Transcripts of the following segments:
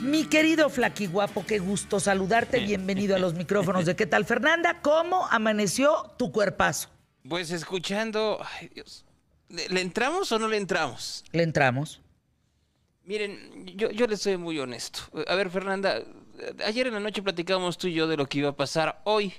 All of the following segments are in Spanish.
Mi querido Flaqui Guapo, qué gusto saludarte. Eh. Bienvenido a los micrófonos de ¿Qué tal, Fernanda? ¿Cómo amaneció tu cuerpazo? Pues escuchando. Ay, Dios. ¿Le, entramos o no le entramos? Le entramos. Miren, yo, yo les soy muy honesto. A ver, Fernanda, ayer en la noche platicábamos tú y yo de lo que iba a pasar hoy.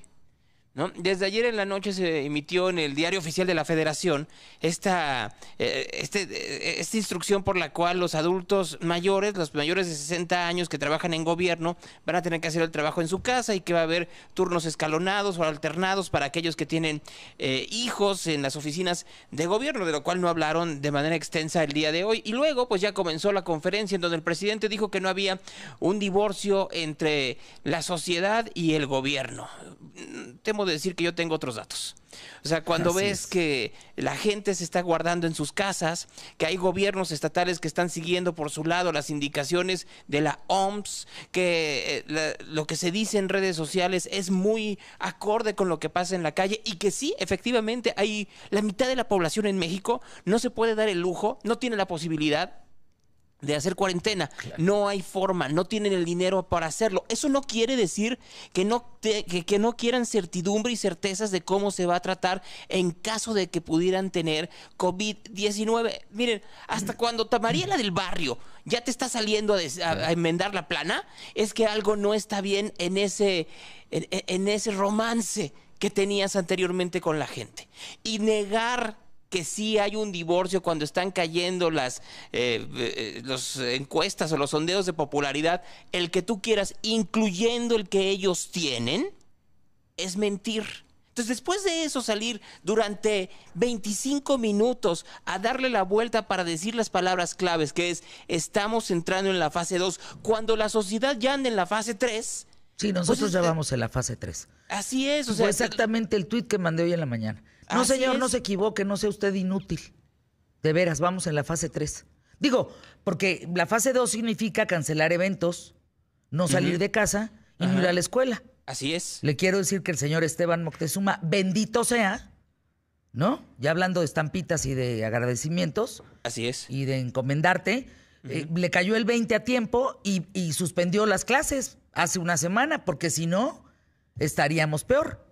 Desde ayer en la noche se emitió en el Diario Oficial de la Federación esta, eh, este, eh, esta instrucción por la cual los adultos mayores, los mayores de 60 años que trabajan en gobierno, van a tener que hacer el trabajo en su casa y que va a haber turnos escalonados o alternados para aquellos que tienen eh, hijos en las oficinas de gobierno, de lo cual no hablaron de manera extensa el día de hoy. Y luego, pues ya comenzó la conferencia en donde el presidente dijo que no había un divorcio entre la sociedad y el gobierno. Mm, de decir que yo tengo otros datos. O sea, cuando ves que la gente se está guardando en sus casas, que hay gobiernos estatales que están siguiendo por su lado las indicaciones de la OMS, que eh, lo que se dice en redes sociales es muy acorde con lo que pasa en la calle y que sí, efectivamente, hay la mitad de la población en México no se puede dar el lujo, no tiene la posibilidad de hacer cuarentena. No hay forma, no tienen el dinero para hacerlo. Eso no quiere decir que no, que, no quieran certidumbre y certezas de cómo se va a tratar en caso de que pudieran tener COVID-19. Miren, hasta cuando Tamariela del Barrio ya te está saliendo a, enmendar la plana, es que algo no está bien en ese, en ese romance que tenías anteriormente con la gente. Y negar que si hay un divorcio cuando están cayendo las eh, eh, encuestas o los sondeos de popularidad, el que tú quieras, incluyendo el que ellos tienen, es mentir. Entonces, después de eso, salir durante 25 minutos a darle la vuelta para decir las palabras claves, que es, estamos entrando en la fase 2, cuando la sociedad ya anda en la fase 3. Sí, nosotros pues, ya eh, vamos en la fase 3. Así es. O exactamente el tweet que mandé hoy en la mañana. No, señor, no se equivoque, no sea usted inútil. De veras, vamos en la fase 3. Digo, porque la fase 2 significa cancelar eventos, no salir de casa y no ir a la escuela. Así es. Le quiero decir que el señor Esteban Moctezuma, bendito sea, ¿no? Ya hablando de estampitas y de agradecimientos. Así es. Y de encomendarte, eh, le cayó el 20 a tiempo y, suspendió las clases hace una semana, porque si no, estaríamos peor.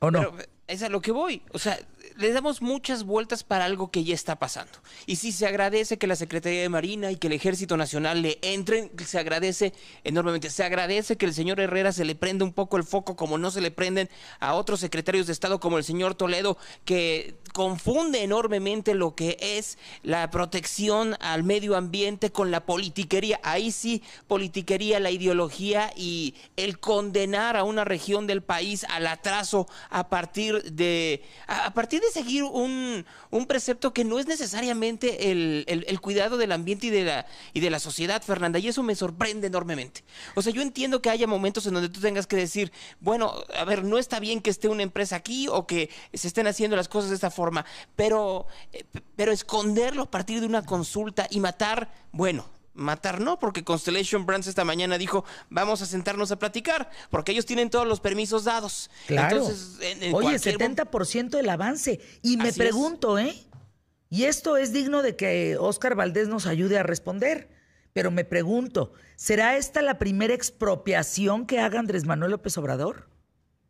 ¿O no? es a lo que voy. O sea, le damos muchas vueltas para algo que ya está pasando. Y sí se agradece que la Secretaría de Marina y que el Ejército Nacional le entren, se agradece enormemente. Se agradece que el señor Herrera se le prenda un poco el foco como no se le prenden a otros secretarios de Estado como el señor Toledo, que confunde enormemente lo que es la protección al medio ambiente con la politiquería. Ahí sí, politiquería, la ideología y el condenar a una región del país al atraso a partir de... A partir seguir un, precepto que no es necesariamente el, cuidado del ambiente y de, la, y de la sociedad, Fernanda, y eso me sorprende enormemente. O sea, yo entiendo que haya momentos en donde tú tengas que decir, bueno, a ver, no está bien que esté una empresa aquí o que se estén haciendo las cosas de esta forma, pero, eh, pero esconderlo a partir de una consulta y matar, bueno, matar no, porque Constellation Brands esta mañana dijo, vamos a sentarnos a platicar, porque ellos tienen todos los permisos dados. Claro. Entonces, en, Oye, 70% del avance. Y me pregunto, ¿eh? Y esto es digno de que Oscar Valdés nos ayude a responder. Pero me pregunto, ¿será esta la primera expropiación que haga Andrés Manuel López Obrador?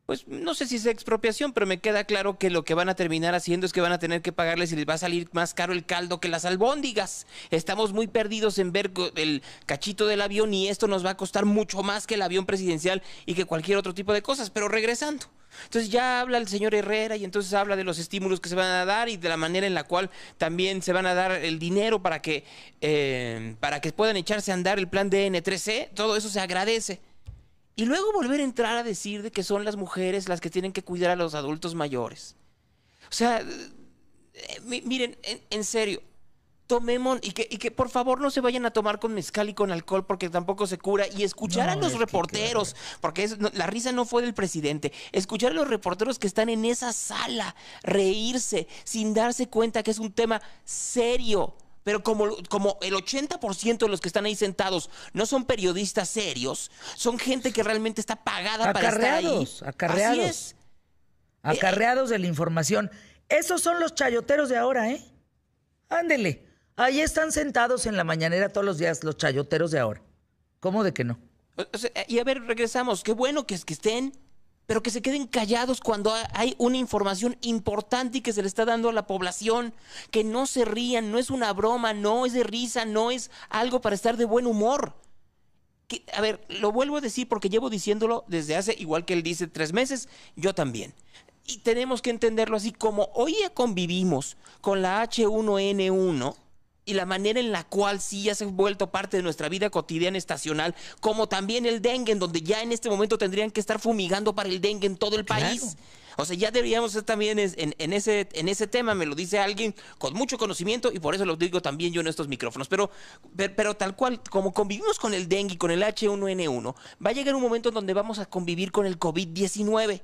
pues no sé si es expropiación, pero me queda claro que lo que van a terminar haciendo es que van a tener que pagarles y les va a salir más caro el caldo que las albóndigas. Estamos muy perdidos en ver el cachito del avión y esto nos va a costar mucho más que el avión presidencial y que cualquier otro tipo de cosas. Pero regresando. Entonces ya habla el señor Herrera y entonces habla de los estímulos que se van a dar y de la manera en la cual también se van a dar el dinero para que, eh, para que puedan echarse a andar el plan de N3C. Todo eso se agradece y luego volver a entrar a decir de que son las mujeres las que tienen que cuidar a los adultos mayores. O sea, eh, eh, miren, en, serio, tomemos y que, que, por favor no se vayan a tomar con mezcal y con alcohol porque tampoco se cura y escuchar a los reporteros, porque la risa no fue del presidente, escuchar a los reporteros que están en esa sala, reírse sin darse cuenta que es un tema serio pero como, como el 80% de los que están ahí sentados no son periodistas serios, son gente que realmente está pagada para estar ahí. Acarreados, Así es. Eh, acarreados de la información. Esos son los chayoteros de ahora, ¿eh? Ándele. Ahí están sentados en la mañanera todos los días los chayoteros de ahora. ¿Cómo de que no? y a ver, regresamos. Qué bueno que, que estén pero que se queden callados cuando hay una información importante y que se le está dando a la población, que no se rían, no es una broma, no es de risa, no es algo para estar de buen humor. Que, a ver, lo vuelvo a decir porque llevo diciéndolo desde hace, igual que él dice, tres meses, yo también. Y tenemos que entenderlo así, como hoy ya convivimos con la H1N1, y la manera en la cual sí ya se ha vuelto parte de nuestra vida cotidiana estacional, como también el dengue, en donde ya en este momento tendrían que estar fumigando para el dengue en todo el país. O sea, ya deberíamos estar también en, ese, en ese tema, me lo dice alguien con mucho conocimiento y por eso lo digo también yo en estos micrófonos. Pero, pero, tal cual, como convivimos con el dengue, y con el H1N1, va a llegar un momento en donde vamos a convivir con el COVID-19.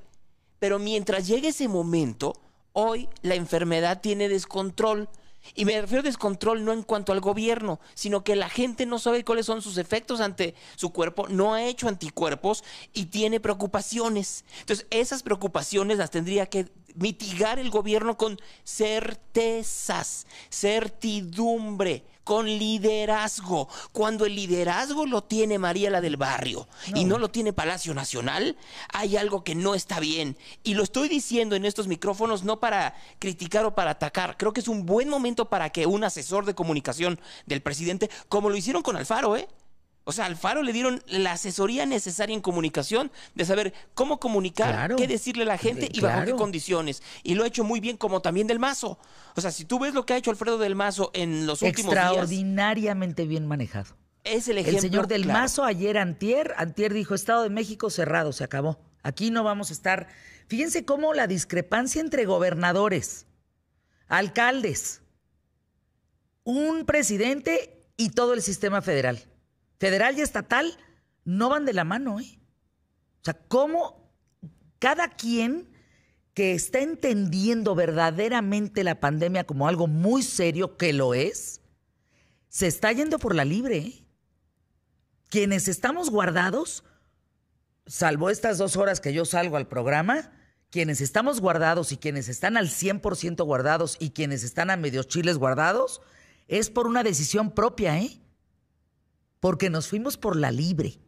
Pero mientras llegue ese momento, hoy la enfermedad tiene descontrol y me refiero a descontrol no en cuanto al gobierno, sino que la gente no sabe cuáles son sus efectos ante su cuerpo, no ha hecho anticuerpos y tiene preocupaciones. Entonces, esas preocupaciones las tendría que mitigar el gobierno con certezas, certidumbre, con liderazgo. Cuando el liderazgo lo tiene María la del Barrio y no lo tiene Palacio Nacional, hay algo que no está bien. Y lo estoy diciendo en estos micrófonos no para criticar o para atacar. Creo que es un buen momento para que un asesor de comunicación del presidente, como lo hicieron con Alfaro, ¿eh? O sea, al Faro le dieron la asesoría necesaria en comunicación de saber cómo comunicar, qué decirle a la gente y bajo qué condiciones. Y lo ha hecho muy bien, como también Del Mazo. O sea, si tú ves lo que ha hecho Alfredo Del Mazo en los últimos días. Extraordinariamente bien manejado. Es el ejemplo. El señor Del Mazo ayer, Antier, Antier dijo: Estado de México cerrado, se acabó. Aquí no vamos a estar. Fíjense cómo la discrepancia entre gobernadores, alcaldes, un presidente y todo el sistema federal federal y estatal, no van de la mano. ¿eh? O sea, ¿cómo cada quien que está entendiendo verdaderamente la pandemia como algo muy serio, que lo es, se está yendo por la libre? ¿eh? Quienes estamos guardados, salvo estas dos horas que yo salgo al programa, quienes estamos guardados y quienes están al 100% guardados y quienes están a medios chiles guardados, es por una decisión propia, ¿eh? porque nos fuimos por la libre.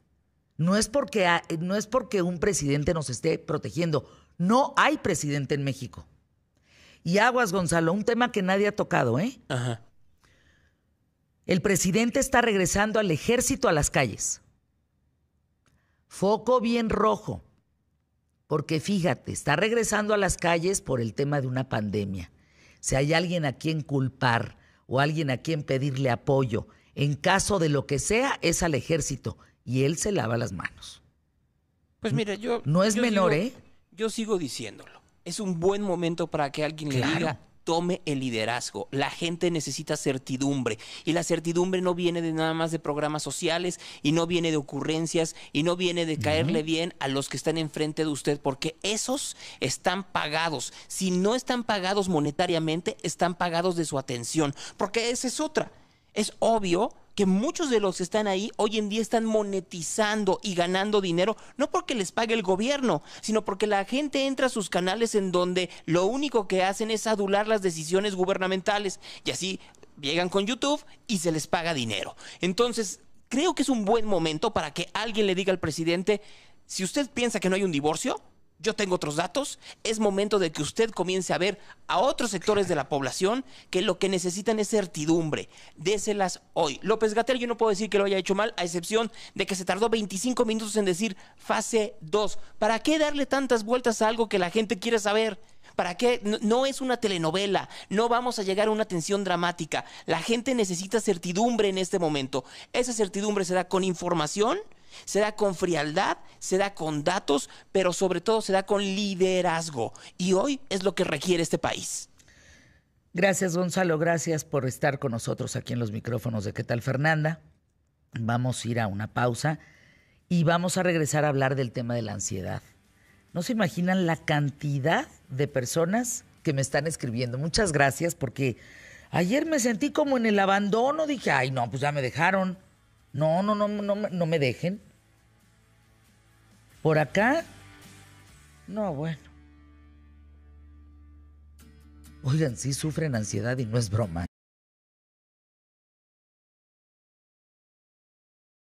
No es porque, no es porque un presidente nos esté protegiendo. No hay presidente en México. Y aguas, Gonzalo, un tema que nadie ha tocado, ¿eh? El presidente está regresando al ejército a las calles. Foco bien rojo. Porque fíjate, está regresando a las calles por el tema de una pandemia. Si hay alguien a quien culpar o alguien a quien pedirle apoyo, en caso de lo que sea, es al ejército. Y él se lava las manos. Pues mire, yo... No es menor, ¿eh? Yo sigo diciéndolo. Es un buen momento para que alguien le diga, tome el liderazgo. La gente necesita certidumbre y la certidumbre no viene de nada más de programas sociales y no viene de ocurrencias y no viene de caerle bien a los que están enfrente de usted porque esos están pagados. Si no están pagados monetariamente, están pagados de su atención porque esa es otra es obvio que muchos de los que están ahí hoy en día están monetizando y ganando dinero, no porque les pague el gobierno, sino porque la gente entra a sus canales en donde lo único que hacen es adular las decisiones gubernamentales y así llegan con YouTube y se les paga dinero. Entonces, creo que es un buen momento para que alguien le diga al presidente, si usted piensa que no hay un divorcio, yo tengo otros datos. Es momento de que usted comience a ver a otros sectores de la población que lo que necesitan es certidumbre. Déselas hoy. López Gatel, yo no puedo decir que lo haya hecho mal, a excepción de que se tardó 25 minutos en decir fase 2. ¿Para qué darle tantas vueltas a algo que la gente quiere saber? ¿Para qué? No, no, es una telenovela, no vamos a llegar a una tensión dramática. La gente necesita certidumbre en este momento. Esa certidumbre se da con información se da con frialdad, se da con datos, pero sobre todo se da con liderazgo. Y hoy es lo que requiere este país. Gracias, Gonzalo. Gracias por estar con nosotros aquí en los micrófonos de ¿Qué tal, Fernanda? Vamos a ir a una pausa y vamos a regresar a hablar del tema de la ansiedad. No se imaginan la cantidad de personas que me están escribiendo. Muchas gracias porque ayer me sentí como en el abandono. Dije, ay, no, pues ya me dejaron. No, no, no, no, no me dejen. Por acá, no, bueno. Oigan, sí sufren ansiedad y no es broma.